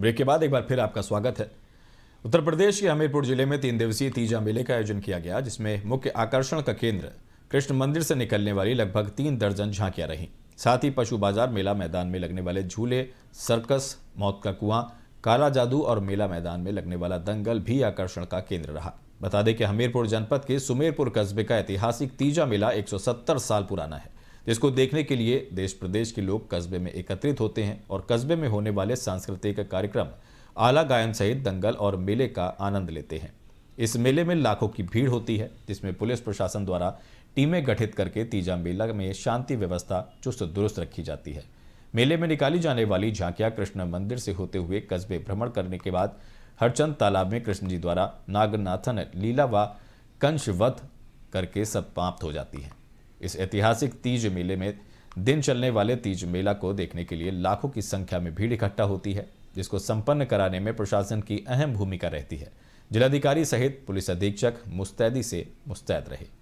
break के बाद एक बार फिर आपका स्वागत है उत्तर प्रदेश के हमीरपुर जिले में तीन दिवसीय तीजा मेले का आयोजन किया गया जिसमें मुख्य आकर्षण का केंद्र कृष्ण मंदिर से निकलने वाली लगभग तीन दर्जन झांकियां रहीं साथ ही पशु बाजार मेला मैदान में लगने वाले झूले सर्कस मौत का कुआं काला जादू और मेला मैदान में लगने वाला दंगल भी आकर्षण का केंद्र रहा बता दें कि हमीरपुर जनपद के सुमेरपुर कस्बे का ऐतिहासिक तीजा मेला 170 साल पुराना है जिसको देखने के लिए देश प्रदेश के लोग कस्बे में एकत्रित होते हैं और कस्बे में होने वाले सांस्कृतिक कार्यक्रम आला गायन सहित दंगल और मेले का आनंद लेते हैं इस मेले में लाखों की भीड़ होती है जिसमें पुलिस प्रशासन द्वारा टीमें गठित करके तीजा मेला में शांति व्यवस्था चुस्त दुरुस्त रखी जाती है मेले में निकाली जाने वाली झांकियां कृष्ण मंदिर से होते हुए कस्बे भ्रमण करने के बाद हरचंद तालाब में कृष्ण जी द्वारा नागनाथन लीला व कंशवध करके समाप्त हो जाती है इस ऐतिहासिक तीज मेले में दिन चलने वाले तीज मेला को देखने के लिए लाखों की संख्या में भीड़ इकट्ठा होती है जिसको संपन्न कराने में प्रशासन की अहम भूमिका रहती है जिलाधिकारी सहित पुलिस अधीक्षक मुस्तैदी से मुस्तैद रहे